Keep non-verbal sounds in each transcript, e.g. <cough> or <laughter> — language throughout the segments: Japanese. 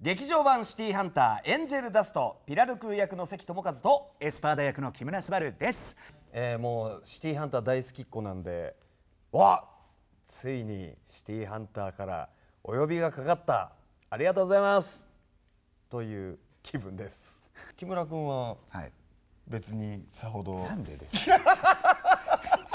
劇場版シティーハンターエンジェルダストピラルクー役の関智一とエスパーダ役の木村昴です、えー、もうシティーハンター大好きっ子なんでわついにシティーハンターからお呼びがかかったありがとうございますという気分です木村君は、はい、別にさほどなんでですか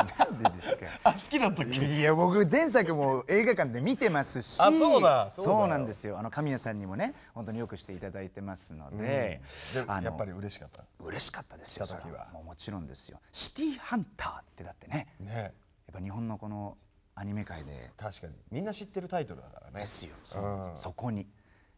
なんでですか <laughs> あ好きだったっけいや僕前作も映画館で見てますしあそうだそうなんですよあの神谷さんにもね本当によくしていただいてますので、うん、あのやっぱり嬉しかった嬉しかったですよそれはもうもちろんですよシティーハンターってだってねねやっぱ日本のこのアニメ界で確かにみんな知ってるタイトルだからねですよそ,、うん、そこに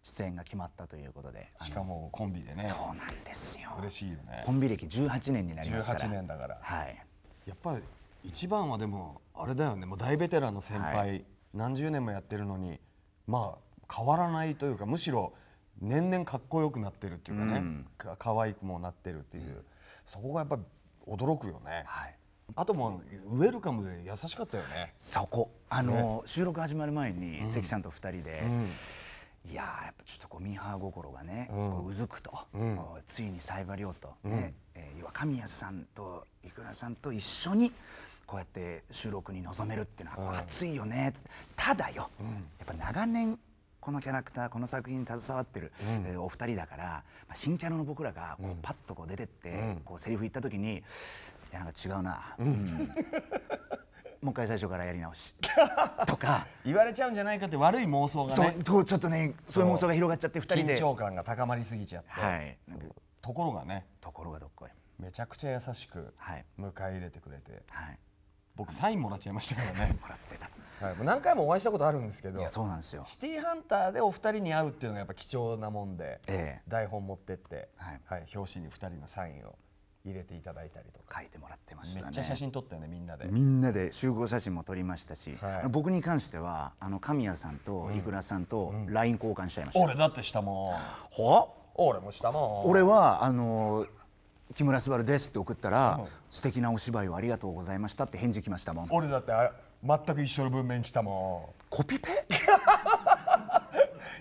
出演が決まったということでしかもコンビでねそうなんですよ嬉しいよねコンビ歴18年になりますから18年だからはいやっぱり一番はでもあれだよねもう大ベテランの先輩、はい、何十年もやってるのにまあ変わらないというかむしろ年々かっこよくなってるっていうかね、うん、か可愛くもなってるっていう、うん、そこがやっぱり驚くよね。はいあともウェルカムで優しかったよね。そこあの、ね、収録始まる前に、関さんと二人で、うん、いややっぱちょっとこうミーハー心がね、うん、うずくと、うん、ついにサイバリオとね、うん、えー、要は神谷さんといくらさんと一緒にこうやって収録に臨めるっていうのは熱いよねただよ、うん、やっぱ長年このキャラクターこの作品に携わってる、うんえー、お二人だから、まあ、新キャラの僕らがこうパッとこう出てって、うん、こうセリフ言った時にいやなんか違うな、うん、もう一回最初からやり直し <laughs> とか言われちゃうんじゃないかって悪い妄想がねそうちょっとねそういう妄想が広がっちゃって二人で緊張感が高まりすぎちゃって、はい、ところがねところがどっこいめちゃくちゃ優しく迎え入れてくれて、はい僕サインもらっちゃいましたからねはい、もう何回もお会いしたことあるんですけどそうなんですよシティーハンターでお二人に会うっていうのがやっぱ貴重なもんで、ええ、台本持ってって、はい、はい、表紙に二人のサインを入れていただいたりとか書いてもらってました、ね、めっちゃ写真撮ったよねみんなでみんなで集合写真も撮りましたし、はい、僕に関してはあの神谷さんとイクラさんと LINE 交換しちゃいました、うんうん、俺だってしたもん俺もしたもん俺はあのー木村昴ですって送ったら、うん、素敵なお芝居をありがとうございましたって返事来ましたもん俺だって全く一緒の文面来たもんコピペ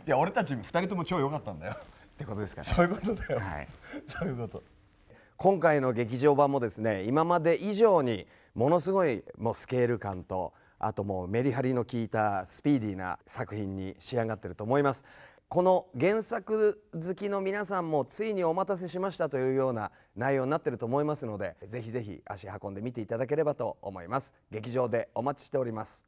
いや <laughs> 俺たち2人とも超良かったんだよってことですかねそういうことだよ、はい、そういうこと今回の劇場版もですね今まで以上にものすごいもうスケール感とあともうメリハリの効いたスピーディーな作品に仕上がってると思いますこの原作好きの皆さんもついにお待たせしましたというような内容になってると思いますのでぜひぜひ足運んで見ていただければと思います劇場でお待ちしております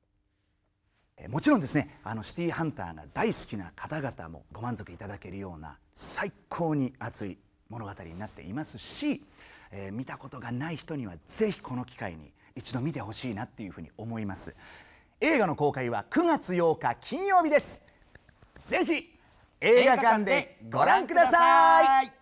もちろんですねあのシティーハンターが大好きな方々もご満足いただけるような最高に熱い物語になっていますし、えー、見たことがない人にはぜひこの機会に一度見てほしいなっていうふうに思います映画の公開は9月8日金曜日ですぜひ映画館でご覧ください